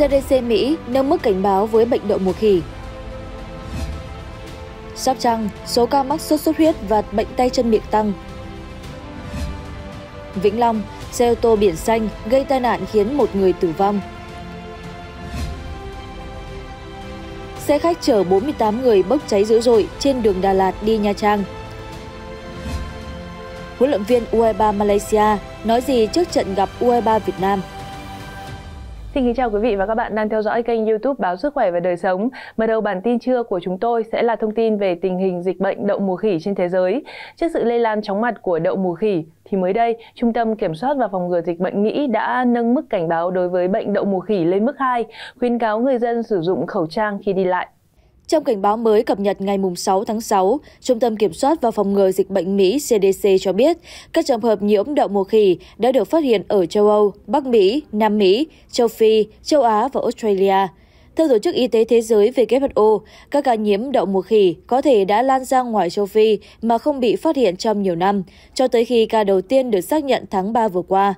CDC Mỹ nâng mức cảnh báo với bệnh đậu mùa khỉ. Sóc Trăng, số ca mắc sốt xuất huyết và bệnh tay chân miệng tăng. Vĩnh Long, xe ô tô biển xanh gây tai nạn khiến một người tử vong. Xe khách chở 48 người bốc cháy dữ dội trên đường Đà Lạt đi Nha Trang. Huấn luyện viên U23 Malaysia nói gì trước trận gặp U23 Việt Nam? Xin kính chào quý vị và các bạn đang theo dõi kênh YouTube Báo Sức khỏe và Đời sống. Mở đầu bản tin trưa của chúng tôi sẽ là thông tin về tình hình dịch bệnh đậu mùa khỉ trên thế giới. Trước sự lây lan chóng mặt của đậu mùa khỉ thì mới đây, Trung tâm Kiểm soát và Phòng ngừa dịch bệnh Mỹ đã nâng mức cảnh báo đối với bệnh đậu mùa khỉ lên mức 2, khuyến cáo người dân sử dụng khẩu trang khi đi lại. Trong cảnh báo mới cập nhật ngày 6 tháng 6, Trung tâm Kiểm soát và Phòng ngừa Dịch bệnh Mỹ CDC cho biết các trường hợp nhiễm đậu mùa khỉ đã được phát hiện ở châu Âu, Bắc Mỹ, Nam Mỹ, châu Phi, châu Á và Australia. Theo Tổ chức Y tế Thế giới WHO, các ca nhiễm đậu mùa khỉ có thể đã lan ra ngoài châu Phi mà không bị phát hiện trong nhiều năm, cho tới khi ca đầu tiên được xác nhận tháng 3 vừa qua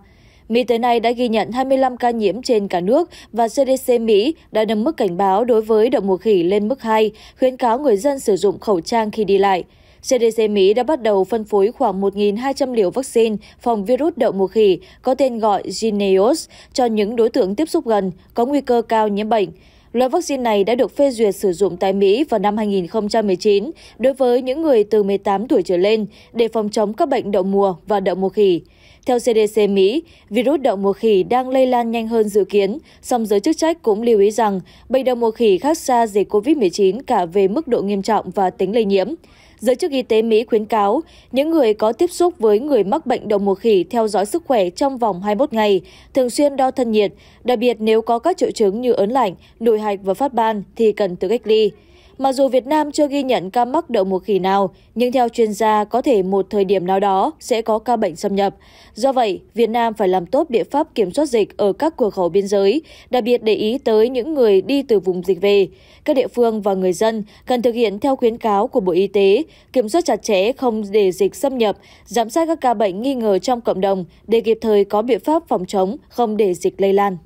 mỹ tới nay đã ghi nhận 25 ca nhiễm trên cả nước và CDC Mỹ đã nâng mức cảnh báo đối với đậu mùa khỉ lên mức 2, khuyến cáo người dân sử dụng khẩu trang khi đi lại. CDC Mỹ đã bắt đầu phân phối khoảng 1.200 liều vaccine phòng virus đậu mùa khỉ có tên gọi Jynneos cho những đối tượng tiếp xúc gần có nguy cơ cao nhiễm bệnh. Loại vaccine này đã được phê duyệt sử dụng tại Mỹ vào năm 2019 đối với những người từ 18 tuổi trở lên để phòng chống các bệnh đậu mùa và đậu mùa khỉ theo cdc mỹ virus đậu mùa khỉ đang lây lan nhanh hơn dự kiến song giới chức trách cũng lưu ý rằng bệnh đậu mùa khỉ khác xa dịch covid 19 cả về mức độ nghiêm trọng và tính lây nhiễm giới chức y tế mỹ khuyến cáo những người có tiếp xúc với người mắc bệnh đậu mùa khỉ theo dõi sức khỏe trong vòng 21 ngày thường xuyên đo thân nhiệt đặc biệt nếu có các triệu chứng như ớn lạnh nổi hạch và phát ban thì cần tự cách ly Mặc dù Việt Nam chưa ghi nhận ca mắc đậu mùa khỉ nào, nhưng theo chuyên gia có thể một thời điểm nào đó sẽ có ca bệnh xâm nhập. Do vậy, Việt Nam phải làm tốt biện pháp kiểm soát dịch ở các cửa khẩu biên giới, đặc biệt để ý tới những người đi từ vùng dịch về. Các địa phương và người dân cần thực hiện theo khuyến cáo của Bộ Y tế, kiểm soát chặt chẽ không để dịch xâm nhập, giám sát các ca bệnh nghi ngờ trong cộng đồng để kịp thời có biện pháp phòng chống, không để dịch lây lan.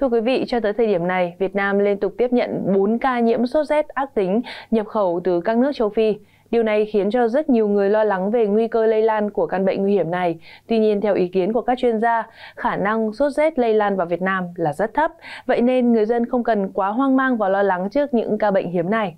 Thưa quý vị, cho tới thời điểm này, Việt Nam liên tục tiếp nhận 4 ca nhiễm sốt rét ác tính nhập khẩu từ các nước châu Phi. Điều này khiến cho rất nhiều người lo lắng về nguy cơ lây lan của căn bệnh nguy hiểm này. Tuy nhiên, theo ý kiến của các chuyên gia, khả năng sốt rét lây lan vào Việt Nam là rất thấp. Vậy nên người dân không cần quá hoang mang và lo lắng trước những ca bệnh hiếm này.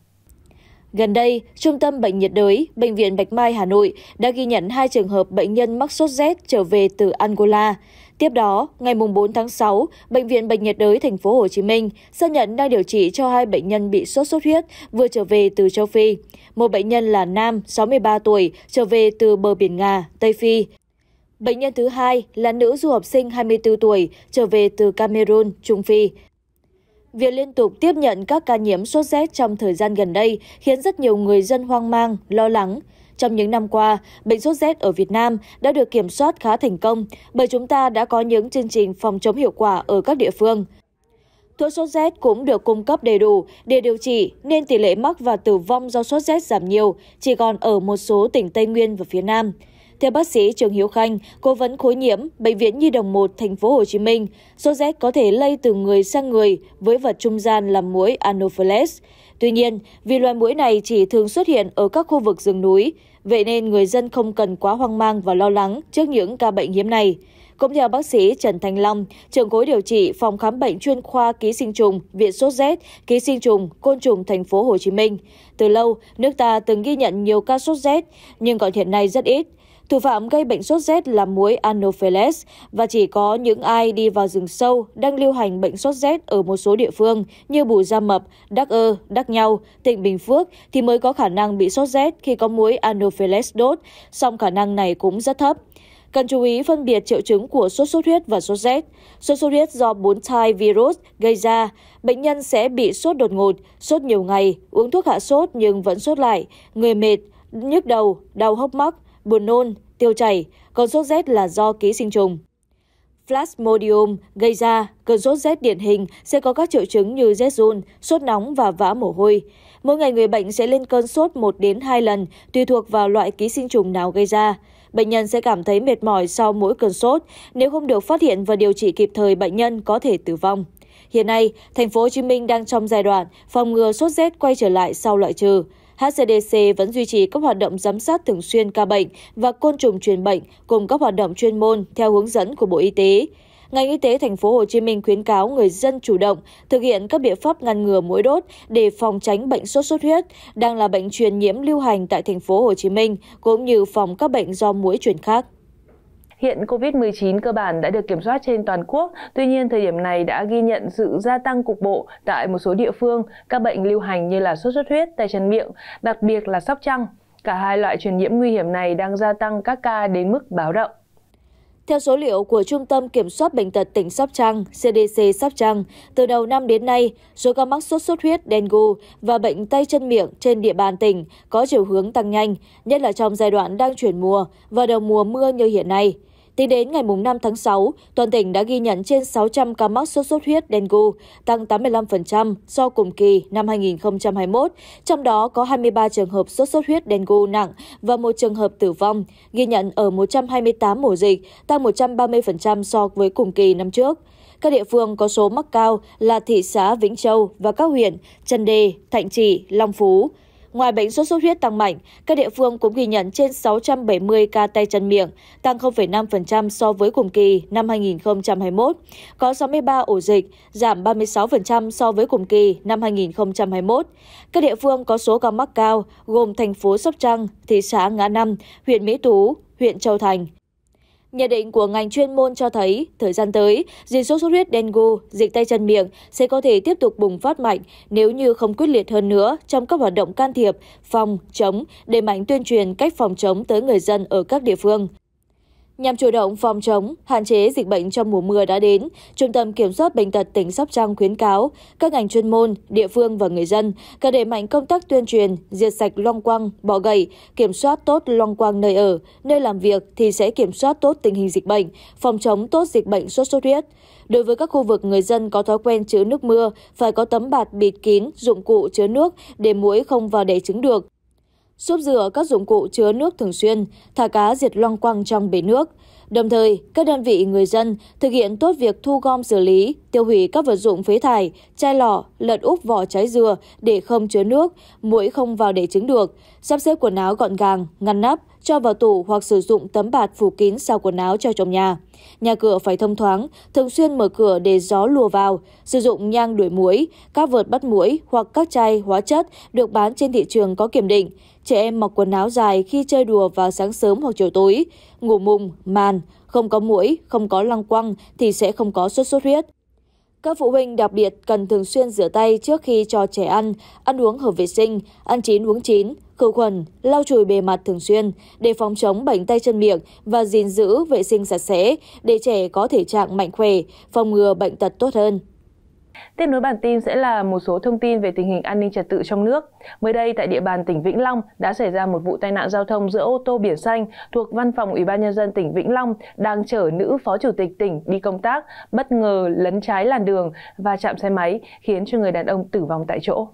Gần đây, Trung tâm Bệnh nhiệt đới, Bệnh viện Bạch Mai Hà Nội đã ghi nhận hai trường hợp bệnh nhân mắc sốt rét trở về từ Angola. Tiếp đó, ngày 4 tháng 6, Bệnh viện Bệnh nhiệt đới Thành phố Hồ Chí Minh xác nhận đang điều trị cho hai bệnh nhân bị sốt xuất huyết vừa trở về từ châu Phi. Một bệnh nhân là nam, 63 tuổi, trở về từ bờ biển Nga, Tây Phi. Bệnh nhân thứ hai là nữ du học sinh 24 tuổi, trở về từ Cameroon, Trung Phi. Việc liên tục tiếp nhận các ca nhiễm sốt rét trong thời gian gần đây khiến rất nhiều người dân hoang mang, lo lắng. Trong những năm qua, bệnh sốt rét ở Việt Nam đã được kiểm soát khá thành công bởi chúng ta đã có những chương trình phòng chống hiệu quả ở các địa phương. Thuốc sốt rét cũng được cung cấp đầy đủ để điều trị nên tỷ lệ mắc và tử vong do sốt rét giảm nhiều, chỉ còn ở một số tỉnh Tây Nguyên và phía Nam. Theo bác sĩ Trường Hiếu Khanh, cố vấn khối nhiễm bệnh viện Nhi đồng 1 thành phố Hồ Chí Minh, sốt rét có thể lây từ người sang người với vật trung gian là muỗi Anopheles tuy nhiên vì loài mũi này chỉ thường xuất hiện ở các khu vực rừng núi vậy nên người dân không cần quá hoang mang và lo lắng trước những ca bệnh hiếm này cũng theo bác sĩ Trần Thành Long, trưởng khối điều trị phòng khám bệnh chuyên khoa ký sinh trùng, viện sốt rét, ký sinh trùng, côn trùng thành phố Hồ Chí Minh. Từ lâu, nước ta từng ghi nhận nhiều ca sốt rét, nhưng còn hiện nay rất ít thủ phạm gây bệnh sốt rét là muối anopheles và chỉ có những ai đi vào rừng sâu đang lưu hành bệnh sốt rét ở một số địa phương như Bù Gia Mập, Đắc Ơ, Đắc Nhau, tỉnh Bình Phước thì mới có khả năng bị sốt rét khi có muối anopheles đốt, song khả năng này cũng rất thấp. Cần chú ý phân biệt triệu chứng của sốt xuất huyết và sốt rét. Sốt xuất huyết do bốn thai virus gây ra, bệnh nhân sẽ bị sốt đột ngột, sốt nhiều ngày, uống thuốc hạ sốt nhưng vẫn sốt lại, người mệt, nhức đầu, đau hốc mắt, buồn nôn, tiêu chảy, còn sốt rét là do ký sinh trùng. Plasmodium gây ra cơn sốt rét điển hình sẽ có các triệu chứng như rét run, sốt nóng và vã mồ hôi. Mỗi ngày người bệnh sẽ lên cơn sốt 1 đến 2 lần tùy thuộc vào loại ký sinh trùng nào gây ra. Bệnh nhân sẽ cảm thấy mệt mỏi sau mỗi cơn sốt, nếu không được phát hiện và điều trị kịp thời bệnh nhân có thể tử vong. Hiện nay, thành phố Hồ Chí Minh đang trong giai đoạn phòng ngừa sốt rét quay trở lại sau loại trừ hcdc vẫn duy trì các hoạt động giám sát thường xuyên ca bệnh và côn trùng truyền bệnh cùng các hoạt động chuyên môn theo hướng dẫn của Bộ Y tế. Ngành Y tế thành phố Hồ Chí Minh khuyến cáo người dân chủ động thực hiện các biện pháp ngăn ngừa mũi đốt để phòng tránh bệnh sốt xuất huyết đang là bệnh truyền nhiễm lưu hành tại thành phố Hồ Chí Minh cũng như phòng các bệnh do mũi truyền khác. Hiện COVID-19 cơ bản đã được kiểm soát trên toàn quốc, tuy nhiên thời điểm này đã ghi nhận sự gia tăng cục bộ tại một số địa phương các bệnh lưu hành như là sốt xuất huyết, tay chân miệng, đặc biệt là Sóc Trăng. Cả hai loại truyền nhiễm nguy hiểm này đang gia tăng các ca đến mức báo động. Theo số liệu của Trung tâm Kiểm soát Bệnh tật tỉnh Sóc Trăng, CDC Sóc Trăng, từ đầu năm đến nay, số ca mắc sốt xuất huyết, dengue và bệnh tay chân miệng trên địa bàn tỉnh có chiều hướng tăng nhanh, nhất là trong giai đoạn đang chuyển mùa và đầu mùa mưa như hiện nay. Tính đến ngày 5 tháng 6, toàn tỉnh đã ghi nhận trên 600 ca mắc sốt xuất huyết dengue, tăng 85% so cùng kỳ năm 2021, trong đó có 23 trường hợp sốt xuất huyết dengue nặng và một trường hợp tử vong, ghi nhận ở 128 ổ dịch, tăng 130% so với cùng kỳ năm trước. Các địa phương có số mắc cao là thị xã Vĩnh Châu và các huyện Trần Đề, Thạnh Trị, Long Phú. Ngoài bệnh sốt xuất huyết tăng mạnh, các địa phương cũng ghi nhận trên 670 ca tay chân miệng, tăng 0,5% so với cùng kỳ năm 2021, có 63 ổ dịch, giảm 36% so với cùng kỳ năm 2021. Các địa phương có số ca mắc cao gồm thành phố Sóc Trăng, thị xã Ngã Năm, huyện Mỹ Tú, huyện Châu Thành. Nhận định của ngành chuyên môn cho thấy, thời gian tới, dịch sốt xuất huyết dengue, dịch tay chân miệng sẽ có thể tiếp tục bùng phát mạnh nếu như không quyết liệt hơn nữa trong các hoạt động can thiệp, phòng, chống, đẩy mạnh tuyên truyền cách phòng chống tới người dân ở các địa phương. Nhằm chủ động phòng chống, hạn chế dịch bệnh trong mùa mưa đã đến, Trung tâm Kiểm soát Bệnh tật tỉnh Sóc Trăng khuyến cáo các ngành chuyên môn, địa phương và người dân cần đẩy mạnh công tác tuyên truyền, diệt sạch loang quang bọ gậy, kiểm soát tốt loang quang nơi ở, nơi làm việc thì sẽ kiểm soát tốt tình hình dịch bệnh, phòng chống tốt dịch bệnh sốt xuất huyết. Đối với các khu vực người dân có thói quen chứa nước mưa, phải có tấm bạt bịt kín, dụng cụ chứa nước để muỗi không vào để trứng được xúc rửa các dụng cụ chứa nước thường xuyên, thả cá diệt loang quang trong bể nước. Đồng thời, các đơn vị người dân thực hiện tốt việc thu gom xử lý, tiêu hủy các vật dụng phế thải, chai lọ, lợn úp vỏ trái dừa để không chứa nước, muỗi không vào để trứng được, sắp xếp quần áo gọn gàng, ngăn nắp, cho vào tủ hoặc sử dụng tấm bạt phủ kín sau quần áo cho trong nhà. Nhà cửa phải thông thoáng, thường xuyên mở cửa để gió lùa vào, sử dụng nhang đuổi muỗi, các vợt bắt muỗi hoặc các chai hóa chất được bán trên thị trường có kiểm định trẻ em mặc quần áo dài khi chơi đùa vào sáng sớm hoặc chiều tối, ngủ mùng, màn, không có mũi, không có lăng quăng thì sẽ không có sốt xuất huyết. Các phụ huynh đặc biệt cần thường xuyên rửa tay trước khi cho trẻ ăn, ăn uống hợp vệ sinh, ăn chín uống chín, khử khuẩn, lau chùi bề mặt thường xuyên để phòng chống bệnh tay chân miệng và gìn giữ vệ sinh sạch sẽ để trẻ có thể trạng mạnh khỏe, phòng ngừa bệnh tật tốt hơn. Tiếp nối bản tin sẽ là một số thông tin về tình hình an ninh trật tự trong nước. Mới đây tại địa bàn tỉnh Vĩnh Long đã xảy ra một vụ tai nạn giao thông giữa ô tô biển xanh thuộc Văn phòng Ủy ban nhân dân tỉnh Vĩnh Long đang chở nữ phó chủ tịch tỉnh đi công tác bất ngờ lấn trái làn đường và chạm xe máy khiến cho người đàn ông tử vong tại chỗ.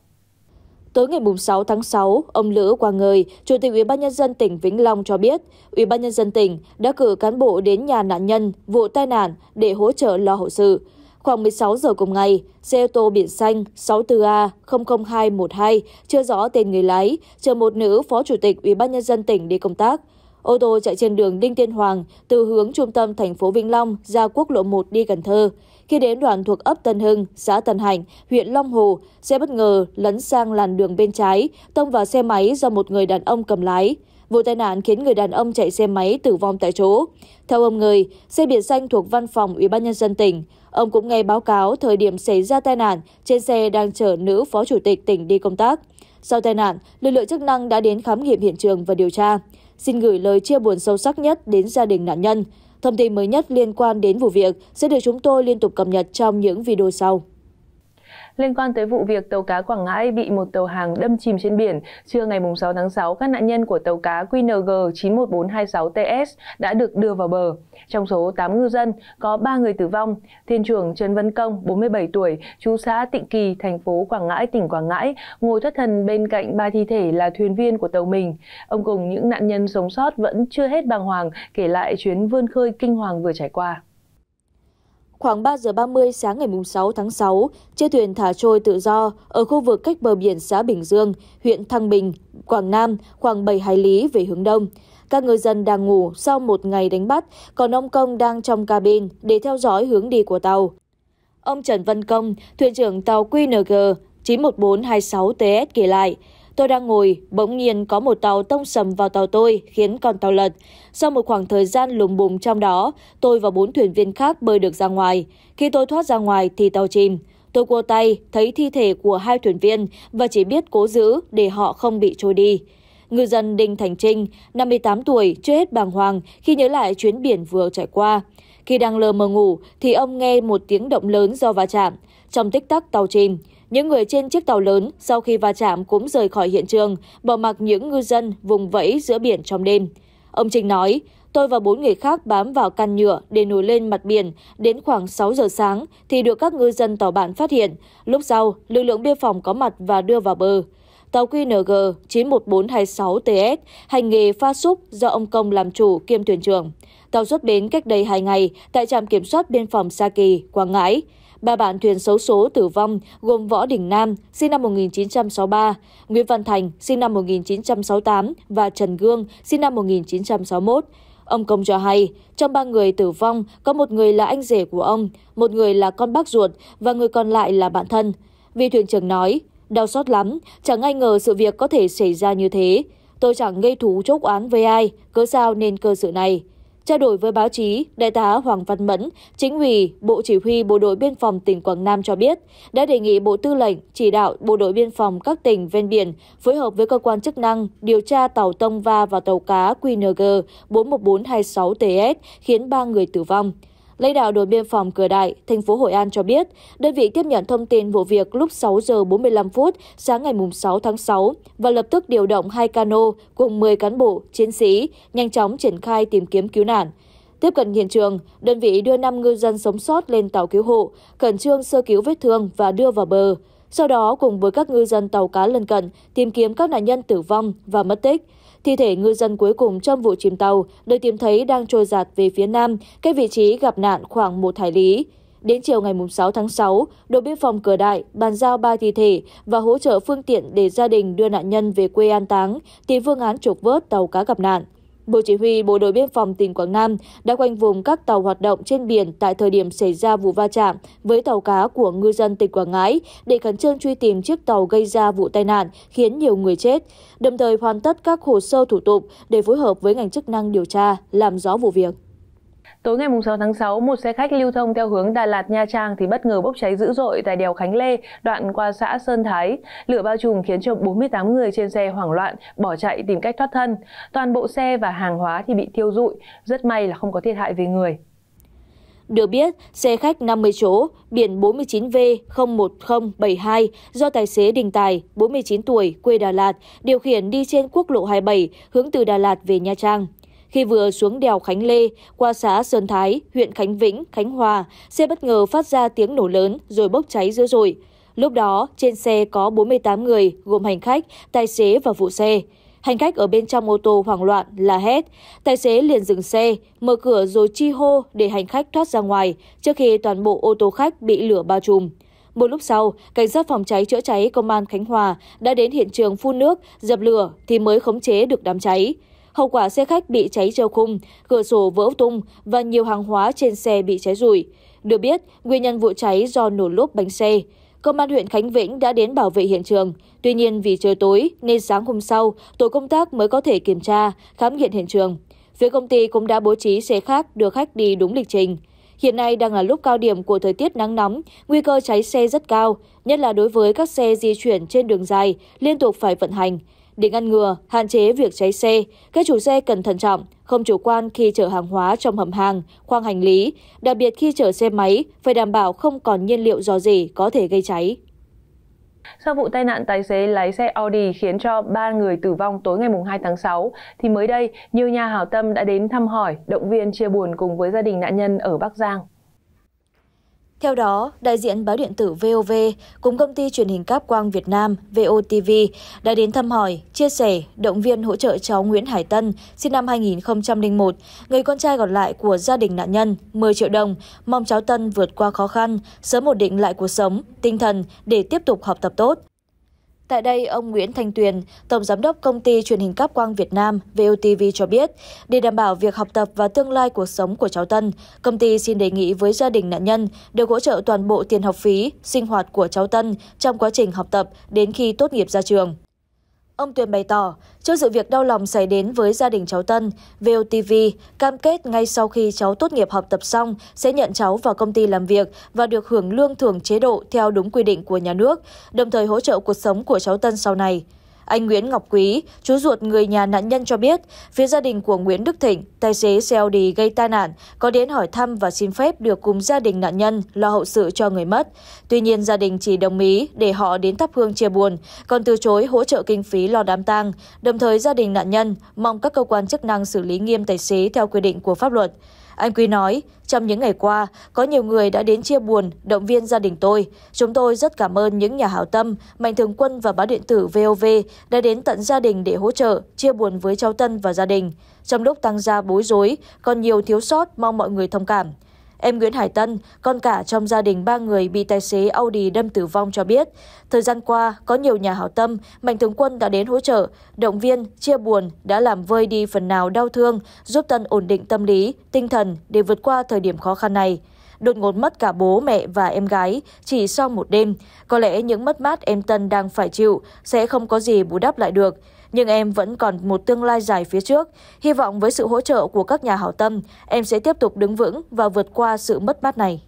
Tối ngày 6 tháng 6, ông Lữ Quang Ngời, Chủ tịch ủy ban nhân dân tỉnh Vĩnh Long cho biết, ủy ban nhân dân tỉnh đã cử cán bộ đến nhà nạn nhân vụ tai nạn để hỗ trợ lo hậu sự. Khoảng 16 giờ cùng ngày, xe ô tô biển xanh 64A00212 chưa rõ tên người lái chờ một nữ phó chủ tịch ủy ban nhân dân tỉnh đi công tác. Ô tô chạy trên đường Đinh Tiên Hoàng từ hướng trung tâm thành phố Vĩnh Long ra quốc lộ 1 đi Cần Thơ. Khi đến đoạn thuộc ấp Tân Hưng, xã Tân Hạnh, huyện Long Hồ, xe bất ngờ lấn sang làn đường bên trái, tông vào xe máy do một người đàn ông cầm lái vụ tai nạn khiến người đàn ông chạy xe máy tử vong tại chỗ theo ông người xe biển xanh thuộc văn phòng ủy ban nhân dân tỉnh ông cũng nghe báo cáo thời điểm xảy ra tai nạn trên xe đang chở nữ phó chủ tịch tỉnh đi công tác sau tai nạn lực lượng chức năng đã đến khám nghiệm hiện trường và điều tra xin gửi lời chia buồn sâu sắc nhất đến gia đình nạn nhân thông tin mới nhất liên quan đến vụ việc sẽ được chúng tôi liên tục cập nhật trong những video sau Liên quan tới vụ việc tàu cá Quảng Ngãi bị một tàu hàng đâm chìm trên biển, trưa ngày 6 tháng 6, các nạn nhân của tàu cá QNG 91426TS đã được đưa vào bờ. Trong số 8 ngư dân, có 3 người tử vong. Thiên trưởng Trần Văn Công, 47 tuổi, chú xã Tịnh Kỳ, thành phố Quảng Ngãi, tỉnh Quảng Ngãi, ngồi thất thần bên cạnh ba thi thể là thuyền viên của tàu mình. Ông cùng những nạn nhân sống sót vẫn chưa hết bàng hoàng kể lại chuyến vươn khơi kinh hoàng vừa trải qua. Khoảng 3 giờ 30 sáng ngày 6 tháng 6, chiếc thuyền thả trôi tự do ở khu vực cách bờ biển xã Bình Dương, huyện Thăng Bình, Quảng Nam khoảng 7 hải lý về hướng đông. Các người dân đang ngủ sau một ngày đánh bắt, còn ông Công đang trong cabin để theo dõi hướng đi của tàu. Ông Trần Văn Công, thuyền trưởng tàu QNG 91426TS kể lại, Tôi đang ngồi, bỗng nhiên có một tàu tông sầm vào tàu tôi khiến con tàu lật. Sau một khoảng thời gian lùng bùng trong đó, tôi và bốn thuyền viên khác bơi được ra ngoài. Khi tôi thoát ra ngoài thì tàu chìm. Tôi cua tay, thấy thi thể của hai thuyền viên và chỉ biết cố giữ để họ không bị trôi đi. Ngư dân Đinh Thành Trinh, 58 tuổi, chưa hết bàng hoàng khi nhớ lại chuyến biển vừa trải qua. Khi đang lờ mờ ngủ thì ông nghe một tiếng động lớn do va chạm. Trong tích tắc tàu chìm, những người trên chiếc tàu lớn sau khi va chạm cũng rời khỏi hiện trường, bỏ mặc những ngư dân vùng vẫy giữa biển trong đêm. Ông Trình nói, tôi và bốn người khác bám vào căn nhựa để nổi lên mặt biển. Đến khoảng 6 giờ sáng thì được các ngư dân tàu bạn phát hiện. Lúc sau, lực lượng biên phòng có mặt và đưa vào bờ. Tàu QNG 91426TS hành nghề pha súp do ông Công làm chủ kiêm thuyền trưởng. Tàu xuất bến cách đây 2 ngày tại trạm kiểm soát biên phòng Sa Kỳ, Quảng Ngãi ba bạn thuyền xấu số tử vong gồm Võ Đình Nam, sinh năm 1963, Nguyễn Văn Thành, sinh năm 1968 và Trần Gương, sinh năm 1961. Ông Công cho hay, trong ba người tử vong có một người là anh rể của ông, một người là con bác ruột và người còn lại là bạn thân. vì thuyền trưởng nói, đau xót lắm, chẳng ai ngờ sự việc có thể xảy ra như thế. Tôi chẳng gây thú chốc oán với ai, cớ sao nên cơ sự này trao đổi với báo chí đại tá hoàng văn mẫn chính ủy bộ chỉ huy bộ đội biên phòng tỉnh quảng nam cho biết đã đề nghị bộ tư lệnh chỉ đạo bộ đội biên phòng các tỉnh ven biển phối hợp với cơ quan chức năng điều tra tàu tông va vào tàu cá qng bốn mươi một nghìn bốn trăm hai mươi sáu ts khiến ba người tử vong Lãnh đạo đồn biên phòng Cửa Đại, thành phố Hội An cho biết, đơn vị tiếp nhận thông tin vụ việc lúc 6 giờ 45 phút sáng ngày 6 tháng 6 và lập tức điều động hai cano cùng 10 cán bộ, chiến sĩ nhanh chóng triển khai tìm kiếm cứu nạn. Tiếp cận hiện trường, đơn vị đưa 5 ngư dân sống sót lên tàu cứu hộ, khẩn trương sơ cứu vết thương và đưa vào bờ. Sau đó cùng với các ngư dân tàu cá lân cận tìm kiếm các nạn nhân tử vong và mất tích thi thể ngư dân cuối cùng trong vụ chìm tàu được tìm thấy đang trôi giạt về phía nam, cách vị trí gặp nạn khoảng một hải lý. Đến chiều ngày 6 tháng 6, đội biên phòng Cửa Đại bàn giao 3 thi thể và hỗ trợ phương tiện để gia đình đưa nạn nhân về quê an táng, tìm phương án trục vớt tàu cá gặp nạn. Bộ Chỉ huy Bộ đội Biên phòng tỉnh Quảng Nam đã quanh vùng các tàu hoạt động trên biển tại thời điểm xảy ra vụ va chạm với tàu cá của ngư dân tỉnh Quảng Ngãi để khẩn trương truy tìm chiếc tàu gây ra vụ tai nạn khiến nhiều người chết, đồng thời hoàn tất các hồ sơ thủ tục để phối hợp với ngành chức năng điều tra, làm rõ vụ việc. Tối ngày 6 tháng 6, một xe khách lưu thông theo hướng Đà Lạt Nha Trang thì bất ngờ bốc cháy dữ dội tại đèo Khánh Lê, đoạn qua xã Sơn Thái. Lửa bao trùm khiến cho 48 người trên xe hoảng loạn, bỏ chạy tìm cách thoát thân. Toàn bộ xe và hàng hóa thì bị thiêu rụi, rất may là không có thiệt hại về người. Được biết, xe khách 50 chỗ biển 49V01072 do tài xế Đình Tài, 49 tuổi, quê Đà Lạt, điều khiển đi trên quốc lộ 27 hướng từ Đà Lạt về Nha Trang khi vừa xuống đèo Khánh Lê qua xã Sơn Thái, huyện Khánh Vĩnh, Khánh Hòa, xe bất ngờ phát ra tiếng nổ lớn rồi bốc cháy dữ dội. Lúc đó, trên xe có 48 người, gồm hành khách, tài xế và phụ xe. Hành khách ở bên trong ô tô hoảng loạn la hét. Tài xế liền dừng xe, mở cửa rồi chi hô để hành khách thoát ra ngoài trước khi toàn bộ ô tô khách bị lửa bao trùm. Một lúc sau, cảnh sát phòng cháy chữa cháy công an Khánh Hòa đã đến hiện trường phun nước, dập lửa thì mới khống chế được đám cháy hậu quả xe khách bị cháy treo khung cửa sổ vỡ tung và nhiều hàng hóa trên xe bị cháy rụi được biết nguyên nhân vụ cháy do nổ lốp bánh xe công an huyện khánh vĩnh đã đến bảo vệ hiện trường tuy nhiên vì trời tối nên sáng hôm sau tổ công tác mới có thể kiểm tra khám nghiệm hiện trường phía công ty cũng đã bố trí xe khác đưa khách đi đúng lịch trình Hiện nay đang là lúc cao điểm của thời tiết nắng nóng, nguy cơ cháy xe rất cao, nhất là đối với các xe di chuyển trên đường dài liên tục phải vận hành để ngăn ngừa hạn chế việc cháy xe các chủ xe cần thận trọng không chủ quan khi chở hàng hóa trong hầm hàng khoang hành lý đặc biệt khi chở xe máy phải đảm bảo không còn nhiên liệu dò dỉ có thể gây cháy sau vụ tai nạn tài xế lái xe Audi khiến cho 3 người tử vong tối ngày 2 tháng 6, thì mới đây, nhiều nhà hảo tâm đã đến thăm hỏi, động viên chia buồn cùng với gia đình nạn nhân ở Bắc Giang. Theo đó, đại diện báo điện tử VOV cùng công ty truyền hình cáp quang Việt Nam VOTV đã đến thăm hỏi, chia sẻ, động viên hỗ trợ cháu Nguyễn Hải Tân, sinh năm 2001, người con trai còn lại của gia đình nạn nhân, 10 triệu đồng, mong cháu Tân vượt qua khó khăn, sớm ổn định lại cuộc sống, tinh thần để tiếp tục học tập tốt. Tại đây, ông Nguyễn Thanh Tuyền, Tổng Giám đốc Công ty Truyền hình Cáp quang Việt Nam VOTV cho biết, để đảm bảo việc học tập và tương lai cuộc sống của cháu Tân, công ty xin đề nghị với gia đình nạn nhân được hỗ trợ toàn bộ tiền học phí, sinh hoạt của cháu Tân trong quá trình học tập đến khi tốt nghiệp ra trường. Ông Tuyền bày tỏ, trước sự việc đau lòng xảy đến với gia đình cháu Tân, VOTV cam kết ngay sau khi cháu tốt nghiệp học tập xong sẽ nhận cháu vào công ty làm việc và được hưởng lương thưởng chế độ theo đúng quy định của nhà nước, đồng thời hỗ trợ cuộc sống của cháu Tân sau này anh Nguyễn Ngọc Quý, chú ruột người nhà nạn nhân cho biết, phía gia đình của Nguyễn Đức Thịnh, tài xế xe Audi gây tai nạn, có đến hỏi thăm và xin phép được cùng gia đình nạn nhân lo hậu sự cho người mất. Tuy nhiên gia đình chỉ đồng ý để họ đến thắp hương chia buồn, còn từ chối hỗ trợ kinh phí lo đám tang. Đồng thời gia đình nạn nhân mong các cơ quan chức năng xử lý nghiêm tài xế theo quy định của pháp luật. Anh Quý nói, trong những ngày qua có nhiều người đã đến chia buồn động viên gia đình tôi chúng tôi rất cảm ơn những nhà hảo tâm mạnh thường quân và báo điện tử vov đã đến tận gia đình để hỗ trợ chia buồn với cháu tân và gia đình trong lúc tăng gia bối rối còn nhiều thiếu sót mong mọi người thông cảm em Nguyễn Hải Tân, con cả trong gia đình ba người bị tài xế Audi đâm tử vong cho biết, thời gian qua có nhiều nhà hảo tâm, mạnh thường quân đã đến hỗ trợ, động viên, chia buồn đã làm vơi đi phần nào đau thương, giúp Tân ổn định tâm lý, tinh thần để vượt qua thời điểm khó khăn này đột ngột mất cả bố mẹ và em gái chỉ sau một đêm. Có lẽ những mất mát em Tân đang phải chịu sẽ không có gì bù đắp lại được nhưng em vẫn còn một tương lai dài phía trước. Hy vọng với sự hỗ trợ của các nhà hảo tâm, em sẽ tiếp tục đứng vững và vượt qua sự mất mát này.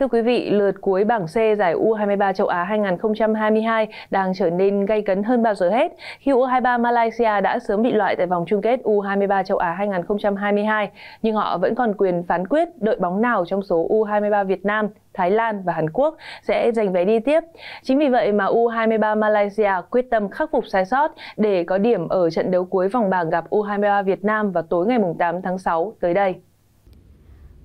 Thưa quý vị, lượt cuối bảng C giải U23 châu Á 2022 đang trở nên gay cấn hơn bao giờ hết khi U23 Malaysia đã sớm bị loại tại vòng chung kết U23 châu Á 2022, nhưng họ vẫn còn quyền phán quyết đội bóng nào trong số U23 Việt Nam, Thái Lan và Hàn Quốc sẽ giành vé đi tiếp. Chính vì vậy mà U23 Malaysia quyết tâm khắc phục sai sót để có điểm ở trận đấu cuối vòng bảng gặp U23 Việt Nam vào tối ngày 8 tháng 6 tới đây.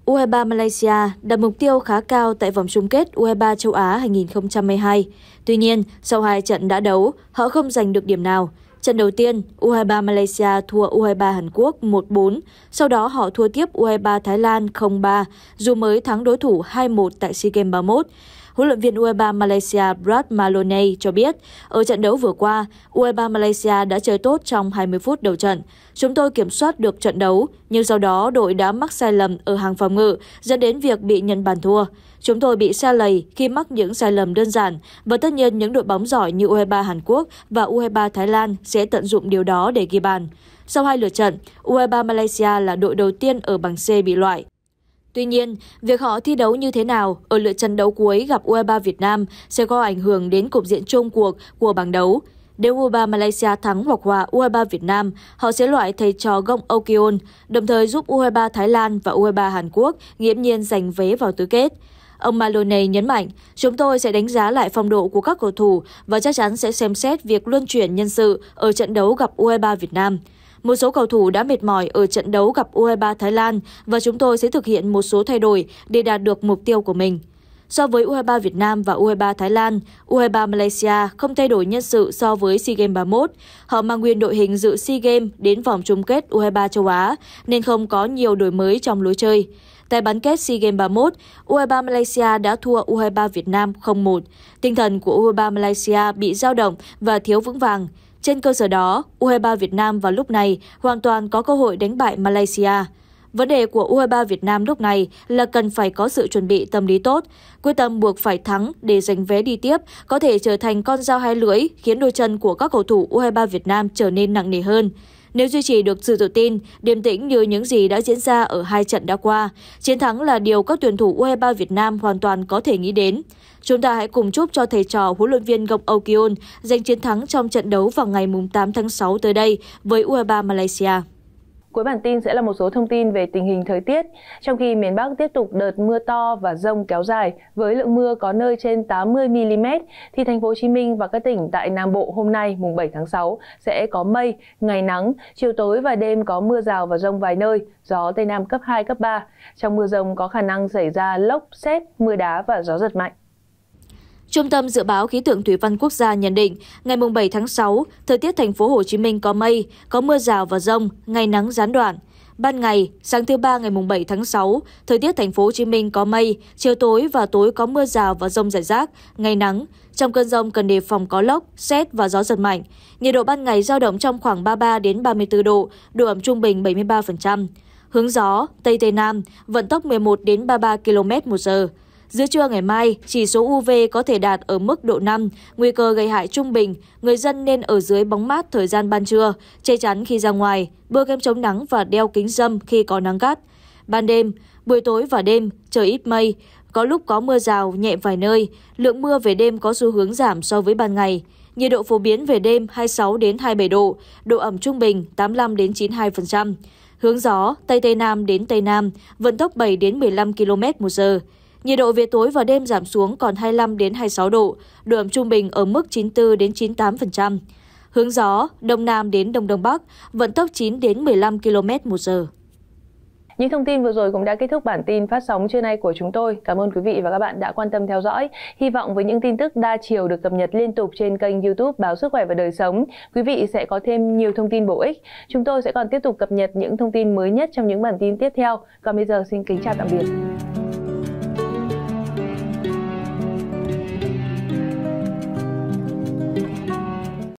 U23 e Malaysia đặt mục tiêu khá cao tại vòng chung kết U23 e châu Á 2022. Tuy nhiên, sau hai trận đã đấu, họ không giành được điểm nào. Trận đầu tiên, U23 e Malaysia thua U23 Hàn Quốc 1-4, sau đó họ thua tiếp U23 Thái Lan 0-3, dù mới thắng đối thủ 2-1 tại SEA Games 31. Huấn luyện viên U23 Malaysia Brad Maloney cho biết, ở trận đấu vừa qua, U23 Malaysia đã chơi tốt trong 20 phút đầu trận. Chúng tôi kiểm soát được trận đấu, nhưng sau đó đội đã mắc sai lầm ở hàng phòng ngự, dẫn đến việc bị nhận bàn thua. Chúng tôi bị xa lầy khi mắc những sai lầm đơn giản và tất nhiên những đội bóng giỏi như U23 Hàn Quốc và U23 Thái Lan sẽ tận dụng điều đó để ghi bàn. Sau hai lượt trận, U23 Malaysia là đội đầu tiên ở bảng C bị loại. Tuy nhiên, việc họ thi đấu như thế nào ở lượt trận đấu cuối gặp U23 e Việt Nam sẽ có ảnh hưởng đến cục diện chung cuộc của bảng đấu. Nếu U23 e Malaysia thắng hoặc hòa U23 e Việt Nam, họ sẽ loại thầy trò gông Okion, đồng thời giúp U23 Thái Lan và U23 Hàn Quốc nghiễm nhiên giành vé vào tứ kết. Ông Malone nhấn mạnh, chúng tôi sẽ đánh giá lại phong độ của các cầu thủ và chắc chắn sẽ xem xét việc luân chuyển nhân sự ở trận đấu gặp U23 Việt Nam. Một số cầu thủ đã mệt mỏi ở trận đấu gặp U23 Thái Lan và chúng tôi sẽ thực hiện một số thay đổi để đạt được mục tiêu của mình. So với U23 Việt Nam và U23 Thái Lan, U23 Malaysia không thay đổi nhân sự so với SEA Games 31. Họ mang nguyên đội hình dự SEA Games đến vòng chung kết U23 châu Á, nên không có nhiều đổi mới trong lối chơi. Tại bán kết SEA Games 31, U23 Malaysia đã thua U23 Việt Nam 0-1. Tinh thần của U23 Malaysia bị dao động và thiếu vững vàng. Trên cơ sở đó, U23 Việt Nam vào lúc này hoàn toàn có cơ hội đánh bại Malaysia. Vấn đề của U23 Việt Nam lúc này là cần phải có sự chuẩn bị tâm lý tốt, quyết tâm buộc phải thắng để giành vé đi tiếp có thể trở thành con dao hai lưỡi khiến đôi chân của các cầu thủ U23 Việt Nam trở nên nặng nề hơn. Nếu duy trì được sự tự tin, điềm tĩnh như những gì đã diễn ra ở hai trận đã qua, chiến thắng là điều các tuyển thủ U23 Việt Nam hoàn toàn có thể nghĩ đến. Chúng ta hãy cùng chúc cho thầy trò huấn luyện viên Gok Okion giành chiến thắng trong trận đấu vào ngày 8 tháng 6 tới đây với U23 Malaysia. Cuối bản tin sẽ là một số thông tin về tình hình thời tiết. Trong khi miền Bắc tiếp tục đợt mưa to và rông kéo dài với lượng mưa có nơi trên 80 mm thì thành phố Hồ Chí Minh và các tỉnh tại Nam Bộ hôm nay mùng 7 tháng 6 sẽ có mây, ngày nắng, chiều tối và đêm có mưa rào và rông vài nơi, gió tây nam cấp 2 cấp 3. Trong mưa rông có khả năng xảy ra lốc, xét mưa đá và gió giật mạnh. Trung tâm Dự báo Khí tượng Thủy văn Quốc gia nhận định, ngày 7 tháng 6, thời tiết thành phố Hồ Chí Minh có mây, có mưa rào và rông, ngày nắng gián đoạn. Ban ngày, sáng thứ ba ngày 7 tháng 6, thời tiết thành phố Hồ Chí Minh có mây, chiều tối và tối có mưa rào và rông rải rác, ngày nắng. Trong cơn rông cần đề phòng có lốc, xét và gió giật mạnh. Nhiệt độ ban ngày dao động trong khoảng 33 đến 34 độ, độ ẩm trung bình 73%. Hướng gió Tây Tây Nam, vận tốc 11 đến 33 km một giờ. Giữa trưa ngày mai, chỉ số UV có thể đạt ở mức độ 5, nguy cơ gây hại trung bình, người dân nên ở dưới bóng mát thời gian ban trưa, che chắn khi ra ngoài, bưa kem chống nắng và đeo kính râm khi có nắng gắt. Ban đêm, buổi tối và đêm, trời ít mây, có lúc có mưa rào nhẹ vài nơi, lượng mưa về đêm có xu hướng giảm so với ban ngày. Nhiệt độ phổ biến về đêm 26 đến 27 độ, độ ẩm trung bình 85 đến 92%. Hướng gió Tây Tây Nam đến Tây Nam, vận tốc 7 đến 15 km h Nhiệt độ về tối và đêm giảm xuống còn 25 đến 26 độ, độ ẩm trung bình ở mức 94 đến 98%. Hướng gió đông nam đến đông đông bắc, vận tốc 9 đến 15 km/h. Những thông tin vừa rồi cũng đã kết thúc bản tin phát sóng trưa nay của chúng tôi. Cảm ơn quý vị và các bạn đã quan tâm theo dõi. Hy vọng với những tin tức đa chiều được cập nhật liên tục trên kênh YouTube Báo Sức khỏe và Đời sống, quý vị sẽ có thêm nhiều thông tin bổ ích. Chúng tôi sẽ còn tiếp tục cập nhật những thông tin mới nhất trong những bản tin tiếp theo. Còn bây giờ xin kính chào tạm biệt.